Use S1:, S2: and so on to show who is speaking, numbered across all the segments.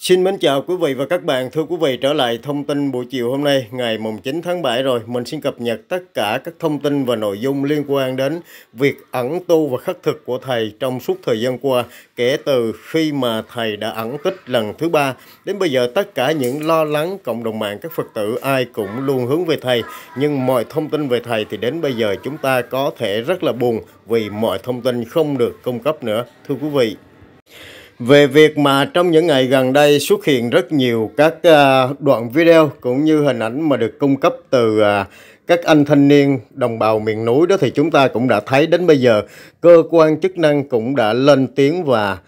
S1: Xin mến chào quý vị và các bạn. Thưa quý vị, trở lại thông tin buổi chiều hôm nay, ngày mùng 9 tháng 7 rồi. Mình xin cập nhật tất cả các thông tin và nội dung liên quan đến việc ẩn tu và khắc thực của Thầy trong suốt thời gian qua. Kể từ khi mà Thầy đã ẩn tích lần thứ ba, đến bây giờ tất cả những lo lắng cộng đồng mạng các Phật tử ai cũng luôn hướng về Thầy. Nhưng mọi thông tin về Thầy thì đến bây giờ chúng ta có thể rất là buồn vì mọi thông tin không được cung cấp nữa. Thưa quý vị, về việc mà trong những ngày gần đây xuất hiện rất nhiều các à, đoạn video cũng như hình ảnh mà được cung cấp từ à, các anh thanh niên đồng bào miền núi đó thì chúng ta cũng đã thấy đến bây giờ cơ quan chức năng cũng đã lên tiếng và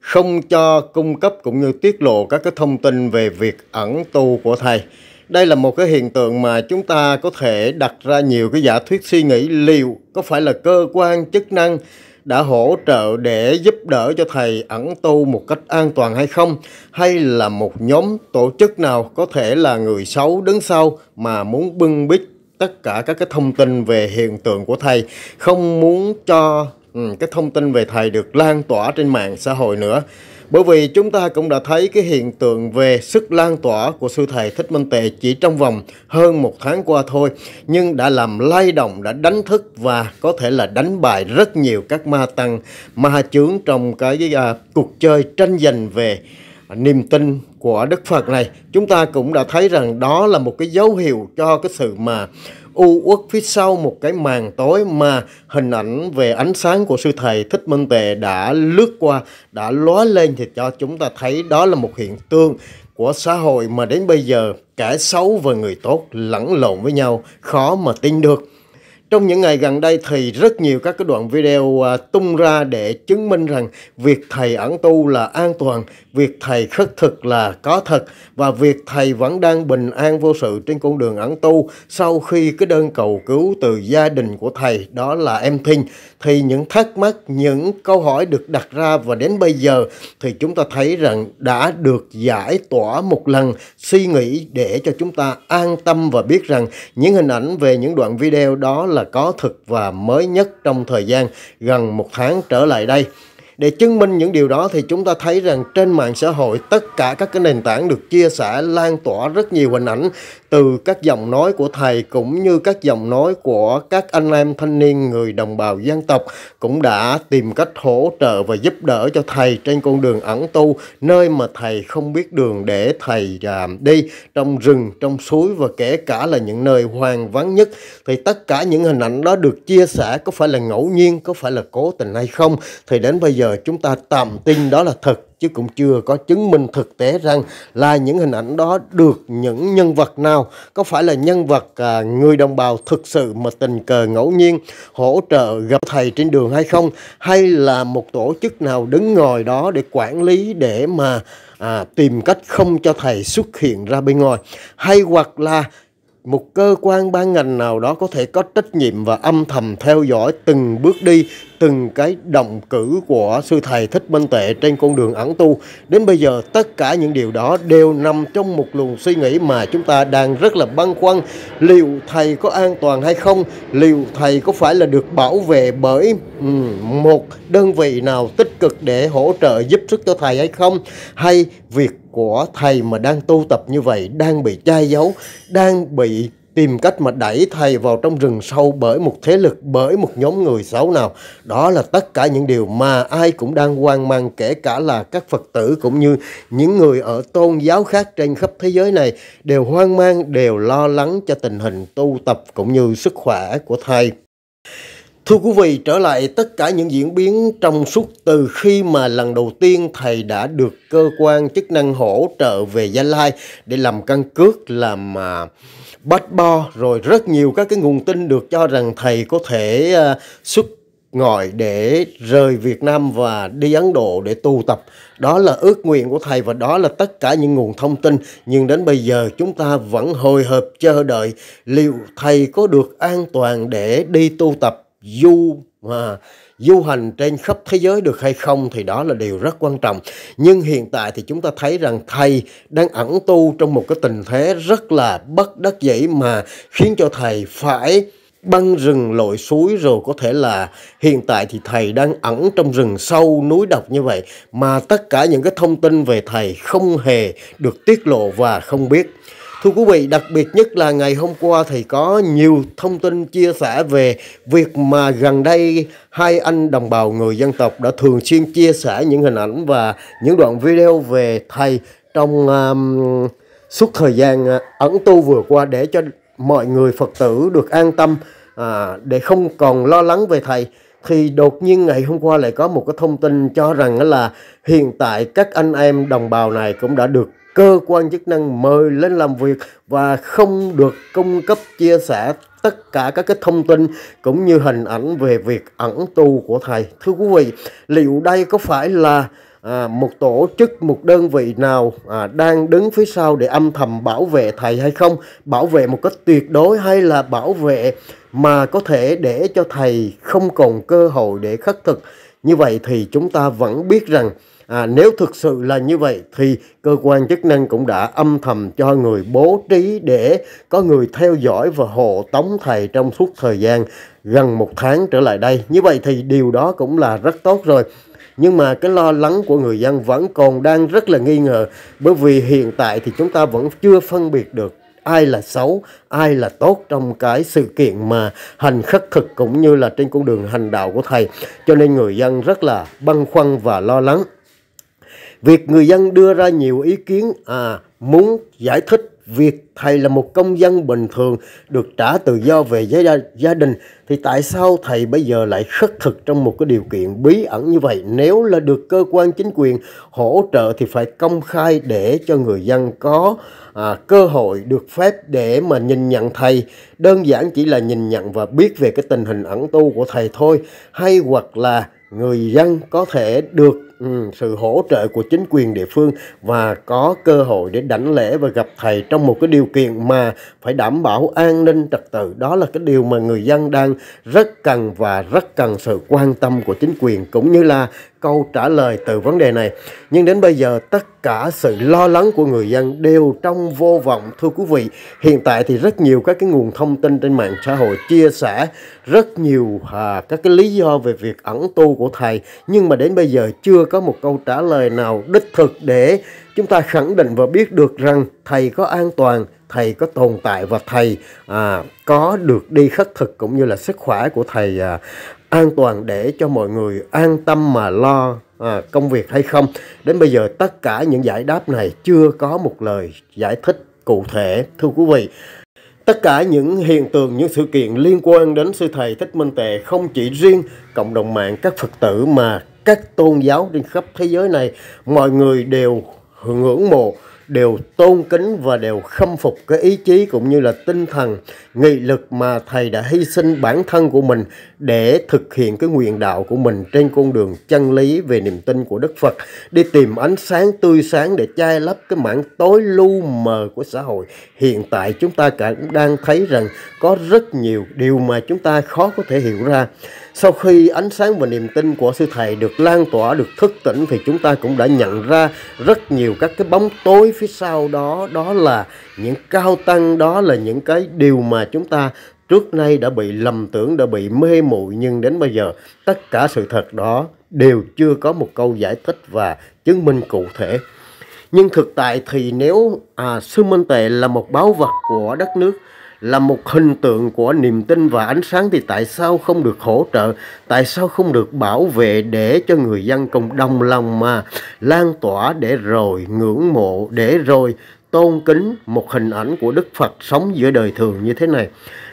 S1: không cho cung cấp cũng như tiết lộ các cái thông tin về việc ẩn tu của thầy. Đây là một cái hiện tượng mà chúng ta có thể đặt ra nhiều cái giả thuyết suy nghĩ liệu có phải là cơ quan chức năng đã hỗ trợ để giúp đỡ cho thầy ẩn tu một cách an toàn hay không? Hay là một nhóm tổ chức nào có thể là người xấu đứng sau mà muốn bưng bít tất cả các cái thông tin về hiện tượng của thầy, không muốn cho ừ, cái thông tin về thầy được lan tỏa trên mạng xã hội nữa? Bởi vì chúng ta cũng đã thấy cái hiện tượng về sức lan tỏa của sư thầy Thích Minh Tệ chỉ trong vòng hơn một tháng qua thôi, nhưng đã làm lay động, đã đánh thức và có thể là đánh bại rất nhiều các ma tăng, ma chướng trong cái à, cuộc chơi tranh giành về niềm tin của Đức Phật này. Chúng ta cũng đã thấy rằng đó là một cái dấu hiệu cho cái sự mà u uất phía sau một cái màn tối mà hình ảnh về ánh sáng của sư thầy Thích Minh Tề đã lướt qua, đã lóe lên thì cho chúng ta thấy đó là một hiện tượng của xã hội mà đến bây giờ cả xấu và người tốt lẫn lộn với nhau khó mà tin được. Trong những ngày gần đây thì rất nhiều các cái đoạn video à, tung ra để chứng minh rằng việc thầy ẩn tu là an toàn, việc thầy khất thực là có thật và việc thầy vẫn đang bình an vô sự trên con đường ẩn tu sau khi cái đơn cầu cứu từ gia đình của thầy đó là em Thinh thì những thắc mắc, những câu hỏi được đặt ra và đến bây giờ thì chúng ta thấy rằng đã được giải tỏa một lần suy nghĩ để cho chúng ta an tâm và biết rằng những hình ảnh về những đoạn video đó là là có thực và mới nhất trong thời gian gần một tháng trở lại đây. Để chứng minh những điều đó thì chúng ta thấy rằng trên mạng xã hội tất cả các cái nền tảng được chia sẻ lan tỏa rất nhiều hình ảnh từ các giọng nói của thầy cũng như các giọng nói của các anh em thanh niên người đồng bào dân tộc cũng đã tìm cách hỗ trợ và giúp đỡ cho thầy trên con đường ẩn tu nơi mà thầy không biết đường để thầy à, đi trong rừng, trong suối và kể cả là những nơi hoang vắng nhất thì tất cả những hình ảnh đó được chia sẻ có phải là ngẫu nhiên, có phải là cố tình hay không thì đến bây giờ chúng ta tạm tin đó là thật chứ cũng chưa có chứng minh thực tế rằng là những hình ảnh đó được những nhân vật nào có phải là nhân vật à, người đồng bào thực sự mà tình cờ ngẫu nhiên hỗ trợ gặp thầy trên đường hay không hay là một tổ chức nào đứng ngồi đó để quản lý để mà à, tìm cách không cho thầy xuất hiện ra bên ngoài hay hoặc là một cơ quan ban ngành nào đó có thể có trách nhiệm và âm thầm theo dõi từng bước đi từng cái động cử của sư thầy Thích Minh Tệ trên con đường ẩn tu. Đến bây giờ tất cả những điều đó đều nằm trong một luồng suy nghĩ mà chúng ta đang rất là băn khoăn liệu thầy có an toàn hay không, liệu thầy có phải là được bảo vệ bởi một đơn vị nào tích cực để hỗ trợ giúp sức cho thầy hay không hay việc của thầy mà đang tu tập như vậy đang bị che giấu, đang bị tìm cách mà đẩy thầy vào trong rừng sâu bởi một thế lực, bởi một nhóm người xấu nào. Đó là tất cả những điều mà ai cũng đang hoang mang, kể cả là các Phật tử cũng như những người ở tôn giáo khác trên khắp thế giới này đều hoang mang, đều lo lắng cho tình hình tu tập cũng như sức khỏe của thầy. Thưa quý vị, trở lại tất cả những diễn biến trong suốt từ khi mà lần đầu tiên thầy đã được cơ quan chức năng hỗ trợ về Gia Lai để làm căn cước, làm uh, bắt bo rồi rất nhiều các cái nguồn tin được cho rằng thầy có thể ờ, xuất ngoại để rời Việt Nam và đi Ấn Độ để tu tập. Đó là ước nguyện của thầy và đó là tất cả những nguồn thông tin. Nhưng đến bây giờ chúng ta vẫn hồi hộp chờ đợi liệu thầy có được an toàn để đi tu tập du mà du hành trên khắp thế giới được hay không thì đó là điều rất quan trọng nhưng hiện tại thì chúng ta thấy rằng thầy đang ẩn tu trong một cái tình thế rất là bất đắc dĩ mà khiến cho thầy phải băng rừng lội suối rồi có thể là hiện tại thì thầy đang ẩn trong rừng sâu núi độc như vậy mà tất cả những cái thông tin về thầy không hề được tiết lộ và không biết Thưa quý vị, đặc biệt nhất là ngày hôm qua thì có nhiều thông tin chia sẻ về việc mà gần đây hai anh đồng bào người dân tộc đã thường xuyên chia sẻ những hình ảnh và những đoạn video về thầy trong um, suốt thời gian à, ẩn tu vừa qua để cho mọi người Phật tử được an tâm à, để không còn lo lắng về thầy thì đột nhiên ngày hôm qua lại có một cái thông tin cho rằng là hiện tại các anh em đồng bào này cũng đã được cơ quan chức năng mời lên làm việc và không được cung cấp chia sẻ tất cả các cái thông tin cũng như hình ảnh về việc ẩn tu của thầy. Thưa quý vị, liệu đây có phải là à, một tổ chức, một đơn vị nào à, đang đứng phía sau để âm thầm bảo vệ thầy hay không? Bảo vệ một cách tuyệt đối hay là bảo vệ mà có thể để cho thầy không còn cơ hội để khắc thực như vậy thì chúng ta vẫn biết rằng à, nếu thực sự là như vậy thì cơ quan chức năng cũng đã âm thầm cho người bố trí để có người theo dõi và hộ tống thầy trong suốt thời gian gần một tháng trở lại đây như vậy thì điều đó cũng là rất tốt rồi nhưng mà cái lo lắng của người dân vẫn còn đang rất là nghi ngờ bởi vì hiện tại thì chúng ta vẫn chưa phân biệt được ai là xấu, ai là tốt trong cái sự kiện mà hành khất thực cũng như là trên con đường hành đạo của Thầy. Cho nên người dân rất là băn khoăn và lo lắng. Việc người dân đưa ra nhiều ý kiến à, muốn giải thích việc thầy là một công dân bình thường được trả tự do về gia, gia đình thì tại sao thầy bây giờ lại khất thực trong một cái điều kiện bí ẩn như vậy nếu là được cơ quan chính quyền hỗ trợ thì phải công khai để cho người dân có à, cơ hội được phép để mà nhìn nhận thầy đơn giản chỉ là nhìn nhận và biết về cái tình hình ẩn tu của thầy thôi hay hoặc là người dân có thể được Ừ, sự hỗ trợ của chính quyền địa phương và có cơ hội để đảnh lễ và gặp thầy trong một cái điều kiện mà phải đảm bảo an ninh trật tự đó là cái điều mà người dân đang rất cần và rất cần sự quan tâm của chính quyền cũng như là câu trả lời từ vấn đề này nhưng đến bây giờ tất cả sự lo lắng của người dân đều trong vô vọng thưa quý vị hiện tại thì rất nhiều các cái nguồn thông tin trên mạng xã hội chia sẻ rất nhiều à, các cái lý do về việc ẩn tu của thầy nhưng mà đến bây giờ chưa có một câu trả lời nào đích thực để chúng ta khẳng định và biết được rằng thầy có an toàn, thầy có tồn tại và thầy à, có được đi khất thực cũng như là sức khỏe của thầy à, an toàn để cho mọi người an tâm mà lo à, công việc hay không. Đến bây giờ tất cả những giải đáp này chưa có một lời giải thích cụ thể thưa quý vị. Tất cả những hiện tượng, những sự kiện liên quan đến sư thầy Thích Minh Tệ không chỉ riêng cộng đồng mạng các Phật tử mà các tôn giáo trên khắp thế giới này mọi người đều ngưỡng mộ đều tôn kính và đều khâm phục cái ý chí cũng như là tinh thần nghị lực mà thầy đã hy sinh bản thân của mình để thực hiện cái nguyện đạo của mình trên con đường chân lý về niềm tin của Đức Phật đi tìm ánh sáng tươi sáng để chai lấp cái mảng tối lu mờ của xã hội hiện tại chúng ta cả cũng đang thấy rằng có rất nhiều điều mà chúng ta khó có thể hiểu ra sau khi ánh sáng và niềm tin của sư thầy được lan tỏa, được thức tỉnh thì chúng ta cũng đã nhận ra rất nhiều các cái bóng tối phía sau đó, đó là những cao tăng, đó là những cái điều mà chúng ta trước nay đã bị lầm tưởng, đã bị mê muội nhưng đến bây giờ tất cả sự thật đó đều chưa có một câu giải thích và chứng minh cụ thể. Nhưng thực tại thì nếu à, Sư Minh Tệ là một báu vật của đất nước là một hình tượng của niềm tin và ánh sáng thì tại sao không được hỗ trợ, tại sao không được bảo vệ để cho người dân cùng đồng lòng mà lan tỏa để rồi ngưỡng mộ, để rồi tôn kính một hình ảnh của Đức Phật sống giữa đời thường như thế này.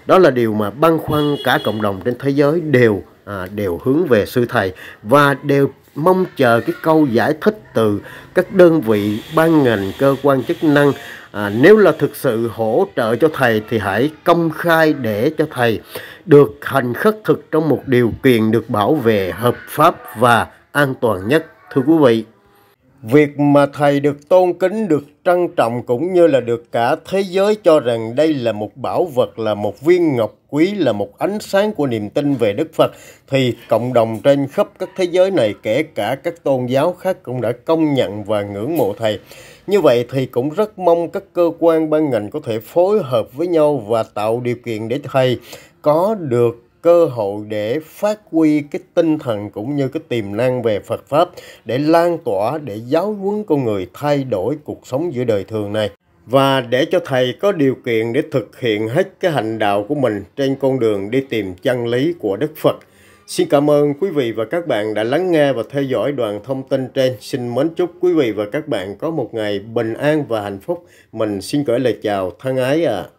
S1: Đó là điều mà băn khoăn cả cộng đồng trên thế giới đều à, đều hướng về sư thầy và đều mong chờ cái câu giải thích từ các đơn vị ban ngành cơ quan chức năng à, nếu là thực sự hỗ trợ cho thầy thì hãy công khai để cho thầy được hành khất thực trong một điều kiện được bảo vệ hợp pháp và an toàn nhất thưa quý vị Việc mà thầy được tôn kính, được trân trọng cũng như là được cả thế giới cho rằng đây là một bảo vật, là một viên ngọc quý là một ánh sáng của niềm tin về Đức Phật thì cộng đồng trên khắp các thế giới này kể cả các tôn giáo khác cũng đã công nhận và ngưỡng mộ Thầy. Như vậy thì cũng rất mong các cơ quan ban ngành có thể phối hợp với nhau và tạo điều kiện để Thầy có được cơ hội để phát huy cái tinh thần cũng như cái tiềm năng về Phật Pháp để lan tỏa, để giáo huấn con người thay đổi cuộc sống giữa đời thường này và để cho thầy có điều kiện để thực hiện hết cái hành đạo của mình trên con đường đi tìm chân lý của Đức Phật. Xin cảm ơn quý vị và các bạn đã lắng nghe và theo dõi đoàn thông tin trên. Xin mến chúc quý vị và các bạn có một ngày bình an và hạnh phúc. Mình xin gửi lời chào thân ái ạ. À.